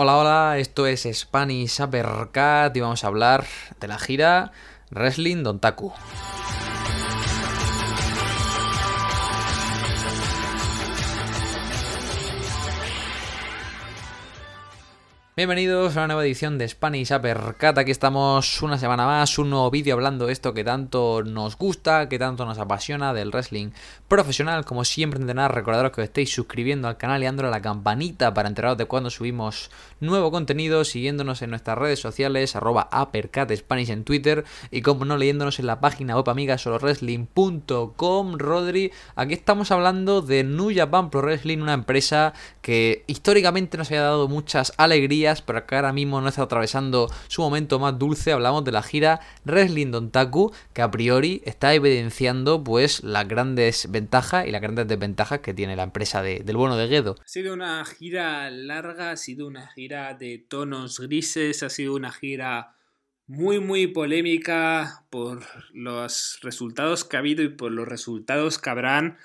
Hola, hola, esto es Spanish Uppercut y vamos a hablar de la gira Wrestling Dontaku. Bienvenidos a una nueva edición de Spanish Apercat. Aquí estamos una semana más, un nuevo vídeo hablando de esto que tanto nos gusta, que tanto nos apasiona del wrestling profesional. Como siempre, nada, recordaros que os estéis suscribiendo al canal y dándole a la campanita para enteraros de cuando subimos nuevo contenido, siguiéndonos en nuestras redes sociales, arroba Uppercut Spanish en Twitter y como no, leyéndonos en la página web Rodri, aquí estamos hablando de Nuya Japan Pro Wrestling, una empresa que históricamente nos ha dado muchas alegrías pero que ahora mismo no está atravesando su momento más dulce. Hablamos de la gira Wrestling Taku que a priori está evidenciando pues las grandes ventajas y las grandes desventajas que tiene la empresa del bueno de guedo Ha sido una gira larga, ha sido una gira de tonos grises, ha sido una gira muy, muy polémica por los resultados que ha habido y por los resultados que habrán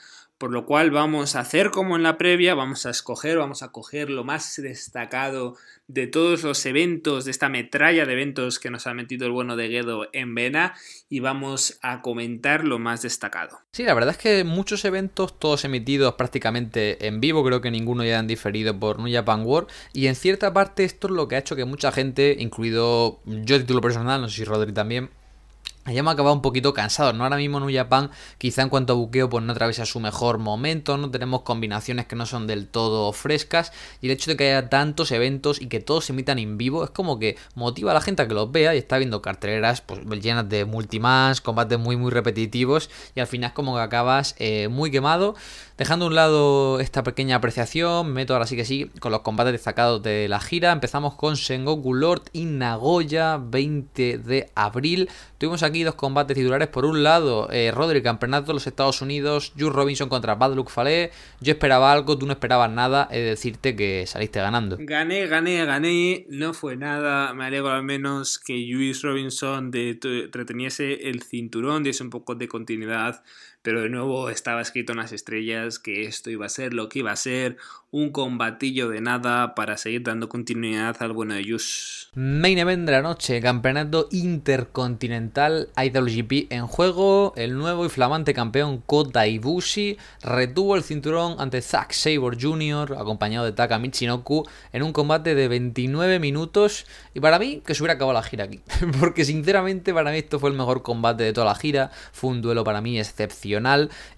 por lo cual vamos a hacer como en la previa, vamos a escoger, vamos a coger lo más destacado de todos los eventos, de esta metralla de eventos que nos ha metido el bueno de Guedo en Vena y vamos a comentar lo más destacado. Sí, la verdad es que muchos eventos, todos emitidos prácticamente en vivo, creo que ninguno ya han diferido por New Pan World y en cierta parte esto es lo que ha hecho que mucha gente, incluido yo título personal, no sé si Rodri también, ya me acabado un poquito cansado, ¿no? Ahora mismo en Uyapan, quizá en cuanto a buqueo, pues no atraviesa su mejor momento, no tenemos combinaciones que no son del todo frescas, y el hecho de que haya tantos eventos y que todos se emitan en vivo es como que motiva a la gente a que los vea y está viendo carteleras pues, llenas de multimans, combates muy, muy repetitivos, y al final es como que acabas eh, muy quemado. Dejando a un lado esta pequeña apreciación, meto ahora sí que sí con los combates destacados de la gira. Empezamos con Sengoku Lord y Nagoya, 20 de abril. Tuvimos aquí dos combates titulares. Por un lado, eh, Roderick, campeonato de los Estados Unidos, Jules Robinson contra Bad Luck Fale. Yo esperaba algo, tú no esperabas nada, es decirte que saliste ganando. Gané, gané, gané. No fue nada. Me alegro al menos que Lewis Robinson de reteniese el cinturón, diese un poco de continuidad pero de nuevo estaba escrito en las estrellas que esto iba a ser lo que iba a ser, un combatillo de nada para seguir dando continuidad al bueno de Yus. Main event de la noche, campeonato intercontinental IWGP en juego, el nuevo y flamante campeón Kota Ibushi retuvo el cinturón ante Zack Sabre Jr., acompañado de Taka Michinoku, en un combate de 29 minutos, y para mí que se hubiera acabado la gira aquí, porque sinceramente para mí esto fue el mejor combate de toda la gira, fue un duelo para mí excepcional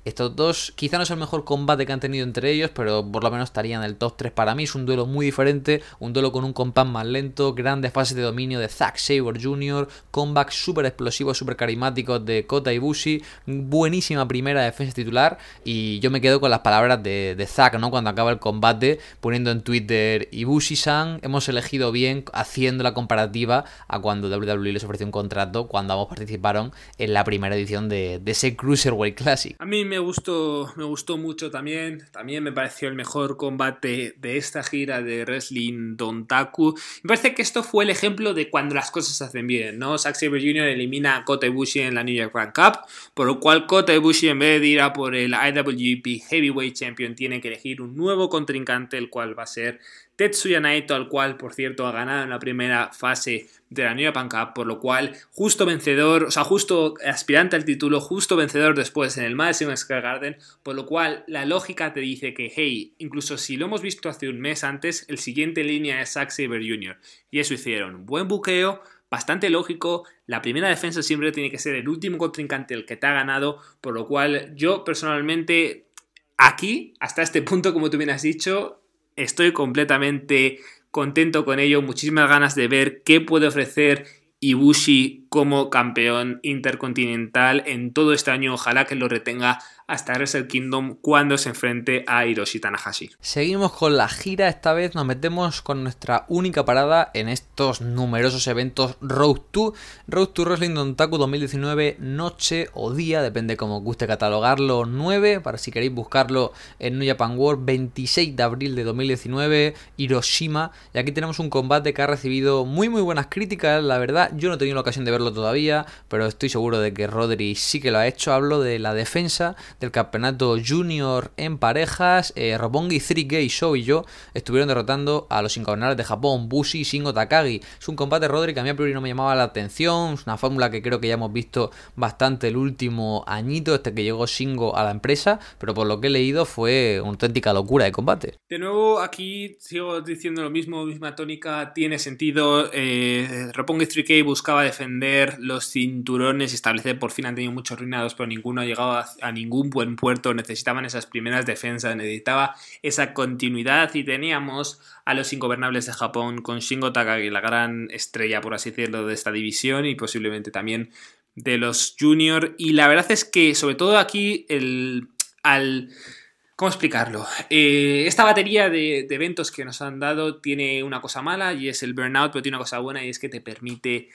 estos dos quizá no es el mejor combate que han tenido entre ellos, pero por lo menos estarían en el top 3 para mí. Es un duelo muy diferente, un duelo con un compás más lento, grandes fases de dominio de Zack Sabre Jr., Combats súper explosivos, súper carismáticos de Kota Ibushi, buenísima primera defensa titular y yo me quedo con las palabras de, de Zack, ¿no? Cuando acaba el combate, poniendo en Twitter Ibushi-san, hemos elegido bien haciendo la comparativa a cuando WWE les ofreció un contrato cuando ambos participaron en la primera edición de, de ese Cruiserweight a mí me gustó, me gustó mucho también. También me pareció el mejor combate de esta gira de Wrestling Dontaku. Me parece que esto fue el ejemplo de cuando las cosas se hacen bien, ¿no? Zack Sabre Jr. elimina a Kota Ibushi en la New York Grand Cup, por lo cual Kota Ibushi en vez de ir a por el IWP Heavyweight Champion tiene que elegir un nuevo contrincante, el cual va a ser Tetsuya Naito, al cual, por cierto, ha ganado en la primera fase de la New Japan Cup, por lo cual, justo vencedor, o sea, justo aspirante al título, justo vencedor después en el Madison Square Garden, por lo cual la lógica te dice que, hey, incluso si lo hemos visto hace un mes antes, el siguiente línea es Zack Saber Jr. Y eso hicieron. Buen buqueo, bastante lógico. La primera defensa siempre tiene que ser el último contrincante el que te ha ganado, por lo cual yo personalmente aquí, hasta este punto, como tú bien has dicho, Estoy completamente contento con ello, muchísimas ganas de ver qué puede ofrecer Ibushi como campeón intercontinental en todo este año. Ojalá que lo retenga hasta Wrestle Kingdom cuando se enfrente a Hiroshi Tanahashi. Seguimos con la gira, esta vez nos metemos con nuestra única parada en estos numerosos eventos Road to, Road to Wrestling Dontaku 2019, noche o día, depende como guste catalogarlo, 9, para si queréis buscarlo en New Japan World, 26 de abril de 2019, Hiroshima, y aquí tenemos un combate que ha recibido muy muy buenas críticas, la verdad, yo no he tenido la ocasión de verlo todavía, pero estoy seguro de que Rodri sí que lo ha hecho, hablo de la defensa del campeonato junior en parejas, eh, Robongi 3K Show y yo estuvieron derrotando a los incarnados de Japón, Bushi y Shingo Takagi. Es un combate, Rodri, que a mí a priori no me llamaba la atención, es una fórmula que creo que ya hemos visto bastante el último añito, este que llegó Shingo a la empresa, pero por lo que he leído fue una auténtica locura de combate. De nuevo, aquí sigo diciendo lo mismo, misma tónica, tiene sentido. Eh, Ropongi 3K buscaba defender los cinturones y establecer por fin han tenido muchos reinados, pero ninguno ha llegado a ningún buen puerto, necesitaban esas primeras defensas, necesitaba esa continuidad y teníamos a los ingobernables de Japón con Shingo Takagi, la gran estrella, por así decirlo, de esta división y posiblemente también de los junior. Y la verdad es que, sobre todo aquí, el, al... ¿Cómo explicarlo? Eh, esta batería de eventos que nos han dado tiene una cosa mala y es el burnout, pero tiene una cosa buena y es que te permite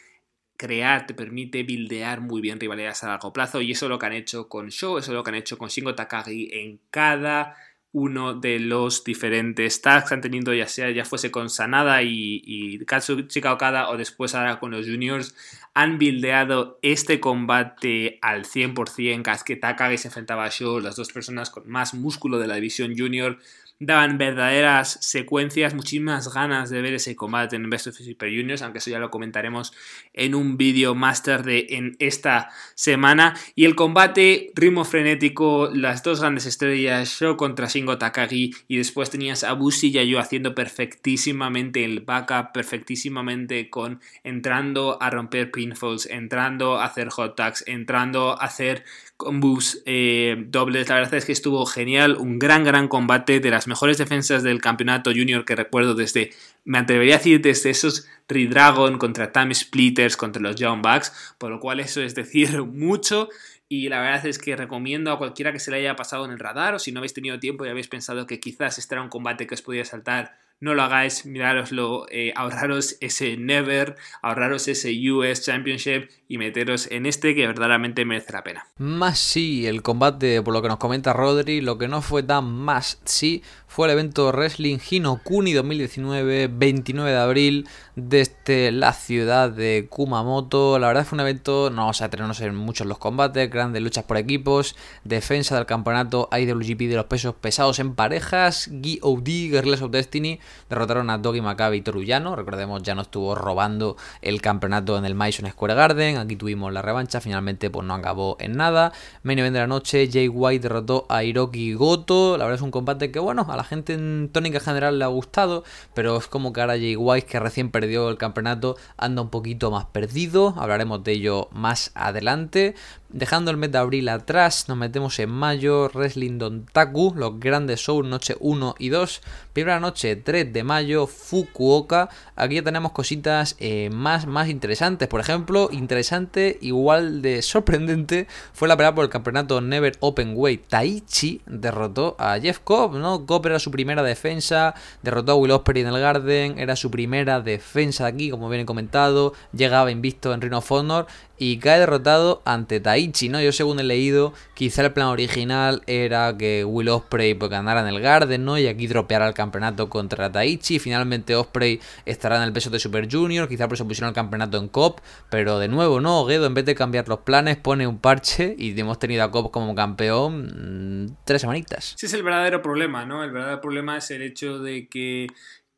crear, te permite bildear muy bien rivalidades a largo plazo y eso es lo que han hecho con Show, eso es lo que han hecho con Shingo Takagi en cada uno de los diferentes tags que han tenido, ya sea ya fuese con Sanada y, y Chikaokada. o después ahora con los juniors, han bildeado este combate al 100%, que Takagi se enfrentaba a Show, las dos personas con más músculo de la división junior, daban verdaderas secuencias, muchísimas ganas de ver ese combate en Best of Super Juniors, aunque eso ya lo comentaremos en un vídeo más tarde en esta semana. Y el combate, ritmo frenético, las dos grandes estrellas, yo contra Shingo Takagi, y después tenías a Bushi y a yo haciendo perfectísimamente el backup, perfectísimamente con entrando a romper pinfalls, entrando a hacer hot tags, entrando a hacer combos eh, dobles. La verdad es que estuvo genial, un gran, gran combate de las mejores defensas del campeonato junior que recuerdo desde, me atrevería a decir, desde esos Redragon contra Time Splitters, contra los John Bucks, por lo cual eso es decir mucho. Y la verdad es que recomiendo a cualquiera que se le haya pasado en el radar o si no habéis tenido tiempo y habéis pensado que quizás este era un combate que os podía saltar no lo hagáis, mirároslo, eh, ahorraros ese Never, ahorraros ese US Championship y meteros en este que verdaderamente merece la pena. Más sí, el combate, por lo que nos comenta Rodri, lo que no fue tan más sí fue el evento Wrestling Hino Kuni 2019, 29 de abril desde la ciudad de Kumamoto. La verdad fue un evento, no, vamos a tenemos en muchos los combates, grandes luchas por equipos, defensa del campeonato IWGP de los pesos pesados en parejas, OD, Guerrillas of Destiny, derrotaron a Doggy Makabe y Toruyano. Recordemos, ya no estuvo robando el campeonato en el Mason Square Garden. Aquí tuvimos la revancha, finalmente pues no acabó en nada. Main event de la noche, Jay White derrotó a Hiroki Goto. La verdad es un combate que, bueno, a la gente en tónica general le ha gustado, pero es como que ahora Jay White, que recién perdió el campeonato anda un poquito más perdido, hablaremos de ello más adelante. Dejando el mes de abril atrás, nos metemos en mayo, Wrestling Dontaku, los grandes show, noche 1 y 2, la noche, 3 de mayo, Fukuoka. Aquí ya tenemos cositas eh, más, más interesantes. Por ejemplo, interesante, igual de sorprendente, fue la pelea por el campeonato Never Open Way, Taichi derrotó a Jeff Cobb, ¿no? Cobb era su primera defensa, derrotó a Will Osprey en el Garden, era su primera defensa aquí, como bien he comentado. Llegaba invisto en Rhino of Honor y cae derrotado ante Taichi, ¿no? Yo según he leído, quizá el plan original era que Will Osprey pues, ganara en el Garden, ¿no? Y aquí dropeara el campeonato contra Taichi. Finalmente Osprey estará en el peso de Super Junior, quizá por eso pusieron el campeonato en COP, pero de nuevo, ¿no? Gedo, en vez de cambiar los planes, pone un parche y hemos tenido a COP como campeón mm, tres semanitas. sí es el verdadero problema, ¿no? El verdadero problema es el hecho de que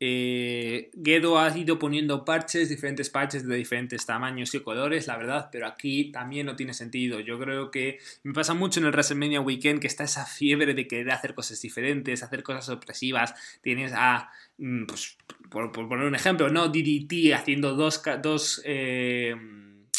eh, Gedo ha ido poniendo parches, diferentes parches de diferentes tamaños y colores, la verdad, pero aquí también no tiene sentido. Yo creo que me pasa mucho en el WrestleMania Weekend que está esa fiebre de querer hacer cosas diferentes, hacer cosas opresivas Tienes a, mm, pues, por, poner un ejemplo, ¿no? DDT haciendo dos, dos eh,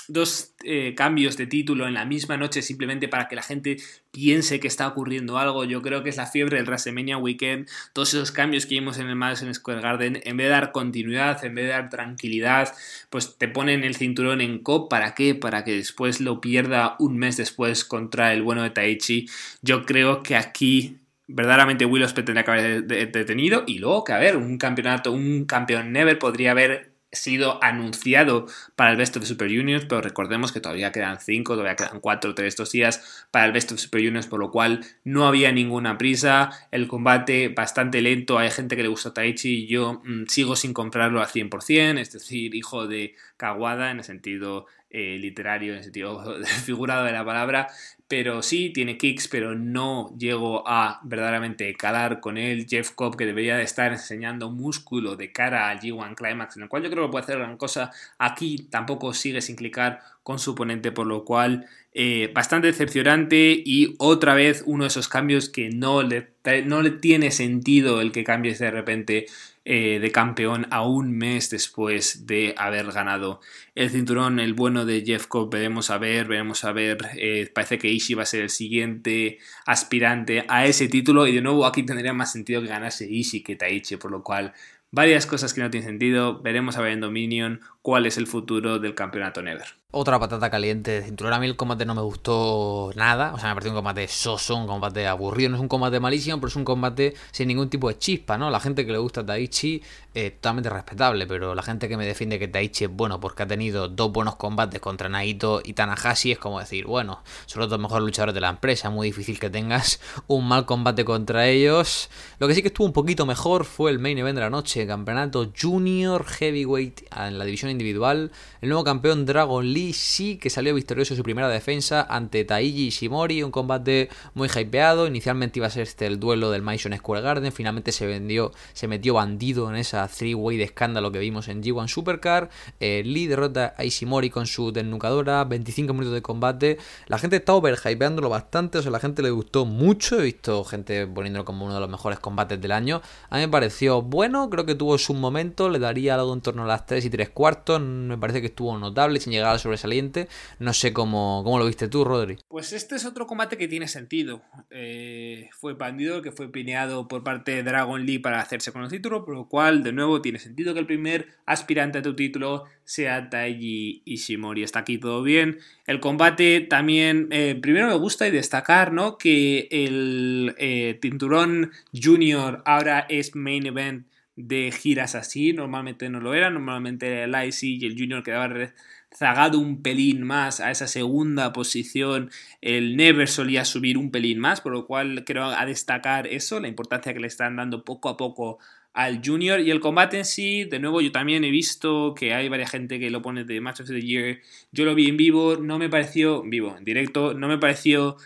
dos eh, cambios de título en la misma noche simplemente para que la gente piense que está ocurriendo algo. Yo creo que es la fiebre del Rasemenia Weekend, todos esos cambios que vimos en el Madison Square Garden, en vez de dar continuidad, en vez de dar tranquilidad, pues te ponen el cinturón en cop, ¿para qué? Para que después lo pierda un mes después contra el bueno de Taichi. Yo creo que aquí verdaderamente Willows Ospreay tendría que haber detenido y luego que ver, un campeonato, un campeón never podría haber sido anunciado para el Best of Super Juniors, pero recordemos que todavía quedan 5, todavía quedan 4 3 2 días para el Best of Super Juniors, por lo cual no había ninguna prisa, el combate bastante lento, hay gente que le gusta Taichi y yo mm, sigo sin comprarlo al 100%, es decir, hijo de Kawada en el sentido eh, literario, en el sentido figurado de la palabra, pero sí, tiene kicks, pero no llego a verdaderamente calar con él. Jeff Cobb, que debería de estar enseñando músculo de cara al G1 Climax, en el cual yo creo que puede hacer gran cosa. Aquí tampoco sigue sin clicar con su oponente, por lo cual eh, bastante decepcionante y otra vez uno de esos cambios que no le, no le tiene sentido el que cambies de repente eh, de campeón a un mes después de haber ganado el cinturón, el bueno de Jeff Cobb, veremos a ver, veremos a ver, eh, parece que Ishii va a ser el siguiente aspirante a ese título y de nuevo aquí tendría más sentido que ganase Ishii que Taichi, por lo cual varias cosas que no tienen sentido. Veremos a ver en Dominion cuál es el futuro del campeonato Never. Otra patata caliente de cinturón. A mí el combate no me gustó nada. O sea, me pareció un combate soso, un combate aburrido. No es un combate malísimo, pero es un combate sin ningún tipo de chispa, ¿no? La gente que le gusta a Taichi es eh, totalmente respetable, pero la gente que me defiende que Taichi es bueno porque ha tenido dos buenos combates contra Naito y Tanahashi es como decir, bueno, son los dos mejores luchadores de la empresa. Muy difícil que tengas un mal combate contra ellos. Lo que sí que estuvo un poquito mejor fue el main event de la noche, campeonato junior heavyweight en la división individual. El nuevo campeón Dragon Lee sí que salió victorioso en su primera defensa ante Taiji Ishimori, un combate muy hypeado. Inicialmente iba a ser este el duelo del Maison Square Garden, finalmente se vendió, se metió bandido en esa three-way de escándalo que vimos en G1 Supercar. Eh, Lee derrota a Ishimori con su desnucadora, 25 minutos de combate. La gente está overhypeándolo bastante, o sea, la gente le gustó mucho. He visto gente poniéndolo como uno de los mejores combates del año. A mí me pareció bueno, creo que tuvo su momento le daría algo en torno a las 3 y 3 cuartos me parece que estuvo notable, sin llegar al sobresaliente. No sé cómo, cómo lo viste tú, Rodri. Pues este es otro combate que tiene sentido. Eh, fue Bandido que fue pineado por parte de Dragon Lee para hacerse con el título, por lo cual, de nuevo, tiene sentido que el primer aspirante a tu título sea Taiji Ishimori. Está aquí todo bien. El combate también, eh, primero me gusta y destacar, ¿no? Que el eh, Tinturón junior ahora es main event de giras así, normalmente no lo era, normalmente el IC y el Junior quedaba rezagado un pelín más a esa segunda posición, el Never solía subir un pelín más, por lo cual creo a destacar eso, la importancia que le están dando poco a poco al Junior y el combate en sí, de nuevo yo también he visto que hay varias gente que lo pone de Match of the Year, yo lo vi en vivo, no me pareció, vivo, en directo, no me pareció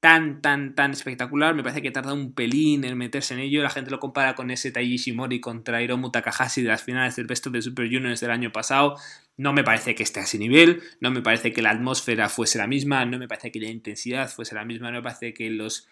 tan, tan, tan espectacular. Me parece que tarda un pelín en meterse en ello. La gente lo compara con ese Taiji Shimori contra Hiromu Takahashi de las finales del Best of Super Juniors del año pasado. No me parece que esté a ese nivel, no me parece que la atmósfera fuese la misma, no me parece que la intensidad fuese la misma, no me parece que los,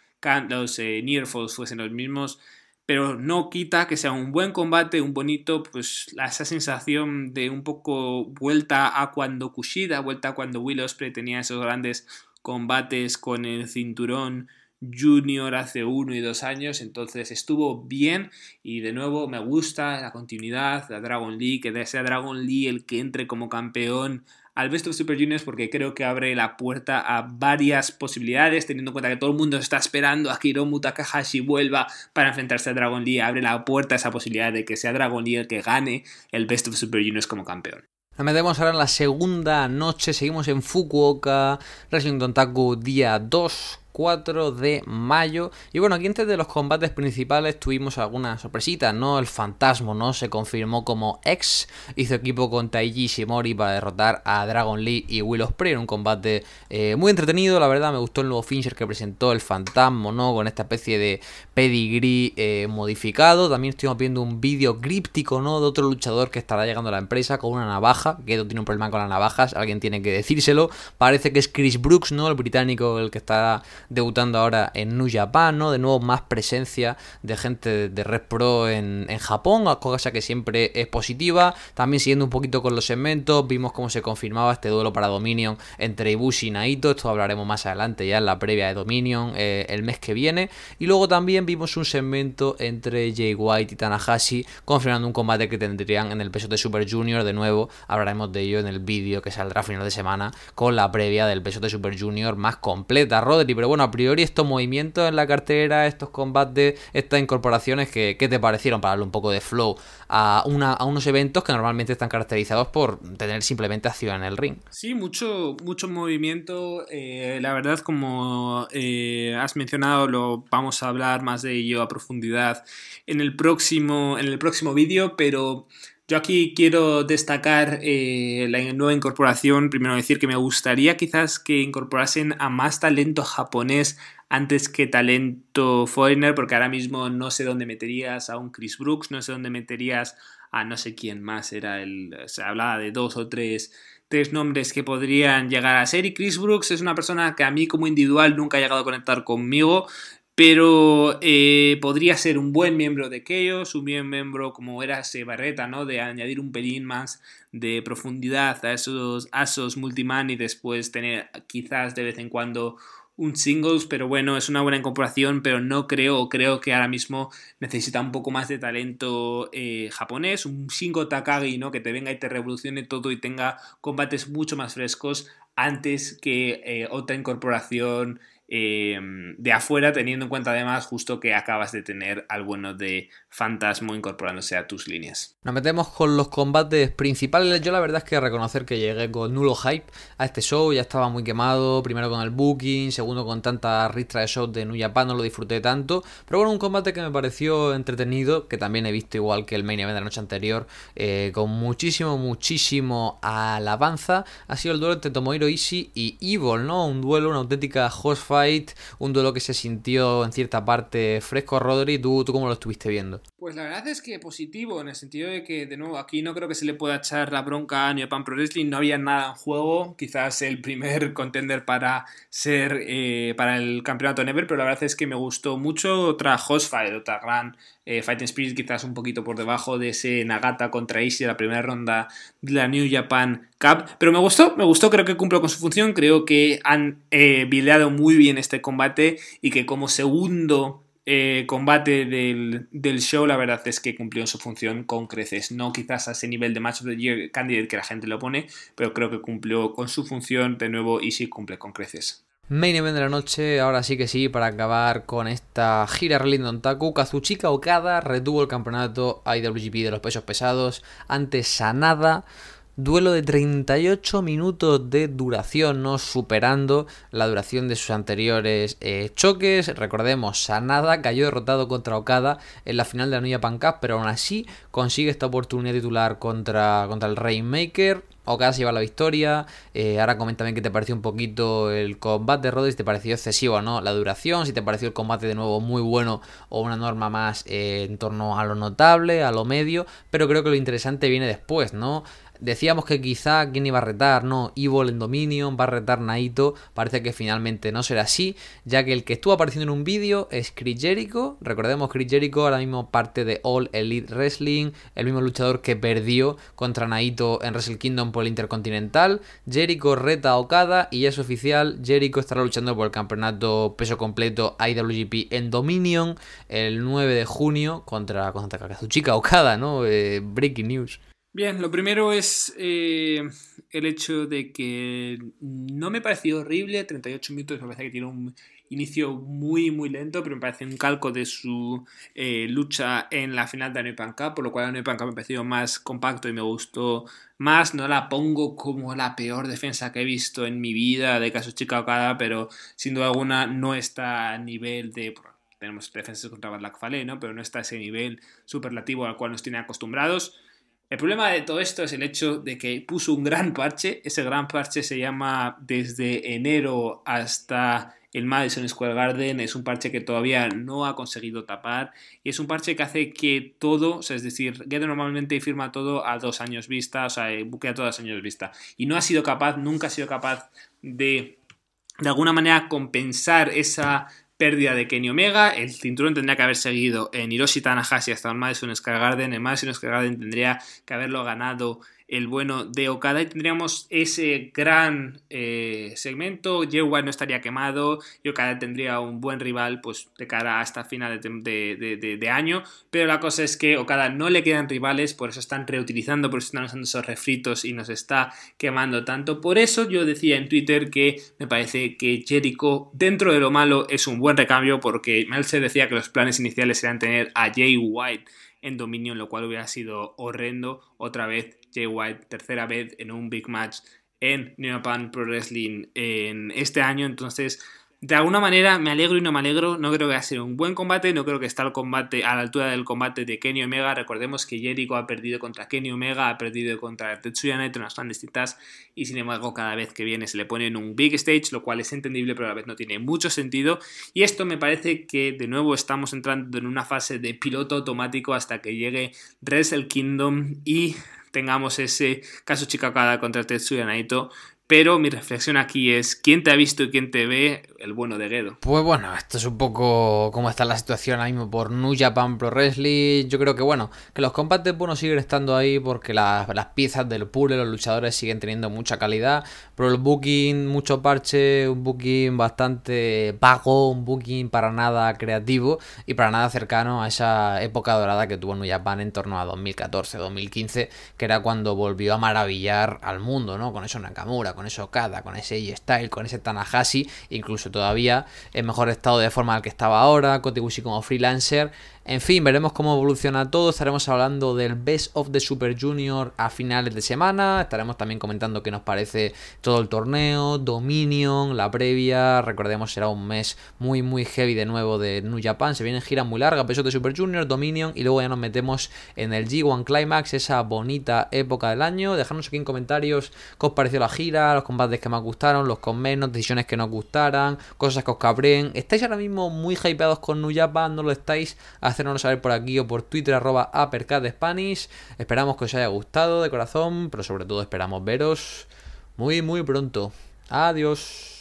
los eh, near fuesen los mismos pero no quita que sea un buen combate, un bonito, pues esa sensación de un poco vuelta a cuando Kushida, vuelta a cuando Will Osprey tenía esos grandes combates con el cinturón junior hace uno y dos años, entonces estuvo bien y de nuevo me gusta la continuidad, de Dragon Lee, que sea Dragon Lee el que entre como campeón al Best of Super Juniors porque creo que abre la puerta a varias posibilidades, teniendo en cuenta que todo el mundo está esperando a que Hiromu Takahashi vuelva para enfrentarse a Dragon Lee, abre la puerta a esa posibilidad de que sea Dragon Lee el que gane el Best of Super Juniors como campeón. Nos metemos ahora en la segunda noche, seguimos en Fukuoka, Wrestling Taku día 2, 4 de mayo. Y bueno, aquí antes de los combates principales tuvimos algunas sorpresitas, ¿no? El fantasma, ¿no? Se confirmó como ex, hizo equipo con Taiji Shimori para derrotar a Dragon Lee y Will Ospreay en un combate eh, muy entretenido, la verdad me gustó el nuevo Fincher que presentó el fantasma, ¿no? Con esta especie de pedigree eh, modificado, también estuvimos viendo un vídeo críptico, ¿no? De otro luchador que estará llegando a la empresa con una navaja, que no tiene un problema con las navajas, alguien tiene que decírselo, parece que es Chris Brooks, ¿no? El británico el que está debutando ahora en New Japan, ¿no? De nuevo más presencia de gente de Red Pro en, Japón, cosa que siempre es positiva. También siguiendo un poquito con los segmentos, vimos cómo se confirmaba este duelo para Dominion entre Ibushi y Naito, esto hablaremos más adelante ya en la previa de Dominion eh, el mes que viene. Y luego también vimos un segmento entre Jay White y Tanahashi confirmando un combate que tendrían en el peso de Super Junior, de nuevo hablaremos de ello en el vídeo que saldrá a final de semana con la previa del peso de Super Junior más completa, Rodri, pero bueno, a priori estos movimientos en la cartera, estos combates, estas incorporaciones que, te parecieron para darle un poco de flow a, unos eventos que normalmente están caracterizados por tener simplemente acción en el ring. Sí, mucho, mucho movimiento. Eh, la verdad, como eh, has mencionado, lo vamos a hablar más de ello a profundidad en el próximo, en el próximo vídeo, pero yo aquí quiero destacar eh, la nueva incorporación. Primero decir que me gustaría quizás que incorporasen a más talento japonés antes que talento foreigner, porque ahora mismo no sé dónde meterías a un Chris Brooks, no sé dónde meterías a no sé quién más. Era el, se hablaba de dos o tres, tres nombres que podrían llegar a ser. Y Chris Brooks es una persona que a mí como individual nunca ha llegado a conectar conmigo pero eh, podría ser un buen miembro de Chaos, un buen miembro como era ese Barreta, ¿no? De añadir un pelín más de profundidad a esos asos multiman y después tener quizás de vez en cuando un singles, pero bueno, es una buena incorporación, pero no creo, creo que ahora mismo necesita un poco más de talento eh, japonés, un Shingo Takagi, ¿no? Que te venga y te revolucione todo y tenga combates mucho más frescos antes que eh, otra incorporación Em, de afuera, teniendo en cuenta además justo que acabas de tener algunos de Fantasmo incorporándose a tus líneas. Nos metemos con los combates principales. Yo la verdad es que reconocer que llegué con nulo hype a este show, ya estaba muy quemado, primero con el booking, segundo con tanta ristra de shows de Nuya no lo disfruté tanto, pero bueno, un combate que me pareció entretenido, que también he visto igual que el main event de la noche anterior, eh, con muchísimo, muchísimo alabanza, ha sido el duelo entre Tomohiro Ishii y Evil, ¿no? Un duelo, una auténtica host un duelo que se sintió en cierta parte fresco. Rodri, ¿tú, cómo lo estuviste viendo? Pues la verdad es que positivo, en el sentido de que, de nuevo, aquí no creo que se le pueda echar la bronca a New Japan Pro Wrestling, no había nada en juego, quizás el primer contender para ser eh, para el campeonato Never, pero la verdad es que me gustó mucho otra Hostfire, otra gran eh, Fighting Spirit, quizás un poquito por debajo de ese Nagata contra Ishii la primera ronda de la New Japan Cap, pero me gustó, me gustó, creo que cumple con su función, creo que han eh, muy bien este combate y que como segundo eh, combate del, show, la verdad es que cumplió su función con creces. No quizás a ese nivel de Match of the Year Candidate que la gente lo pone, pero creo que cumplió con su función de nuevo y sí cumple con creces. Main event de la noche, ahora sí que sí, para acabar con esta gira Relindon Taku, Kazuchika Okada retuvo el campeonato IWGP de los pesos pesados ante Sanada duelo de 38 minutos de duración, no superando la duración de sus anteriores eh, choques. Recordemos, Sanada cayó derrotado contra Okada en la final de la Nuya Pan Cup, pero aún así consigue esta oportunidad titular contra, contra el Rainmaker. Okada se lleva la victoria. Eh, ahora ahora coméntame qué te pareció un poquito el combate de Rodri, si te pareció excesivo o no la duración, si te pareció el combate de nuevo muy bueno o una norma más eh, en torno a lo notable, a lo medio, pero creo que lo interesante viene después, ¿no? Decíamos que quizá Kenny iba a retar, no, Evil en Dominion, va a retar Naito, parece que finalmente no será así, ya que el que estuvo apareciendo en un vídeo es Chris Jericho, recordemos Chris Jericho ahora mismo parte de All Elite Wrestling, el mismo luchador que perdió contra Naito en Wrestle Kingdom por el Intercontinental, Jericho reta a Okada y es oficial, Jericho estará luchando por el campeonato peso completo IWGP en Dominion el 9 de junio contra, contra chica Okada, ¿no? Eh, breaking news. Bien, lo primero es eh, el hecho de que no me pareció horrible, 38 minutos me parece que tiene un inicio muy muy lento, pero me parece un calco de su eh, lucha en la final de New por lo cual New Cup me pareció más compacto y me gustó más. No la pongo como la peor defensa que he visto en mi vida de o cada, pero sin duda alguna no está a nivel de tenemos defensas contra Black Fale, ¿no? Pero no está a ese nivel superlativo al cual nos tiene acostumbrados. El problema de todo esto es el hecho de que puso un gran parche. Ese gran parche se llama desde enero hasta el Madison Square Garden. Es un parche que todavía no ha conseguido tapar. Y es un parche que hace que todo, o sea, es decir, que normalmente firma todo a dos años vista, o sea, eh, buquea todos a años vista. Y no ha sido capaz, nunca ha sido capaz de de alguna manera compensar esa pérdida de Kenny Omega, el cinturón tendría que haber seguido en Hiroshi Tanahashi hasta el Madison Square Garden, el Madison Square Garden tendría que haberlo ganado el bueno de Okada y tendríamos ese gran eh, segmento, J-White no estaría quemado y Okada tendría un buen rival pues, de cara hasta final de, año. Pero la cosa es que Okada no le quedan rivales, por eso están reutilizando, por eso están usando esos refritos y nos está quemando tanto. Por eso yo decía en Twitter que me parece que Jericho, dentro de lo malo, es un buen recambio porque se decía que los planes iniciales eran tener a Jay White en dominio, lo cual hubiera sido horrendo. Otra vez White, tercera vez en un big match en New Japan Pro Wrestling en este año. Entonces, de alguna manera me alegro y no me alegro. No creo que haya sido un buen combate. No creo que está el combate a la altura del combate de Kenny Omega. Recordemos que Jericho ha perdido contra Kenny Omega, ha perdido contra Tetsuya Naito en las grandes Y sin embargo, cada vez que viene se le pone en un big stage, lo cual es entendible, pero a la vez no tiene mucho sentido. Y esto me parece que de nuevo estamos entrando en una fase de piloto automático hasta que llegue Wrestle Kingdom y tengamos ese caso chicacada contra Tetsuya Naito pero mi reflexión aquí es, ¿quién te ha visto y quién te ve el bueno de Guedo? Pues bueno, esto es un poco Cómo está la situación ahora mismo por New Japan Pro Wrestling. Yo creo que bueno, que los combates buenos siguen estando ahí porque las, piezas del puzzle, los luchadores siguen teniendo mucha calidad. Pero el booking, mucho parche, un booking bastante vago, un booking para nada creativo y para nada cercano a esa época dorada que tuvo New Japan en torno a 2014-2015, que era cuando volvió a maravillar al mundo, ¿no? Con eso Nakamura con ese Okada, con ese E-Style, con ese Tanahashi, incluso todavía en mejor estado de forma al que estaba ahora, Kotebushi como freelancer. En fin, veremos cómo evoluciona todo. Estaremos hablando del Best of the Super Junior a finales de semana. Estaremos también comentando qué nos parece todo el torneo, Dominion, la previa. Recordemos, será un mes muy, muy heavy de nuevo de New Japan. Se vienen giras muy largas, Best de Super Junior, Dominion y luego ya nos metemos en el G1 Climax, esa bonita época del año. Dejadnos aquí en comentarios qué os pareció la gira, los combates que más gustaron, los con menos, decisiones que nos gustaran, cosas que os cabreen. ¿Estáis ahora mismo muy hypeados con New Japan? ¿No lo estáis? haciendo? lo saber por aquí o por Twitter, arroba Spanish. Esperamos que os haya gustado de corazón, pero sobre todo esperamos veros muy, muy pronto. Adiós.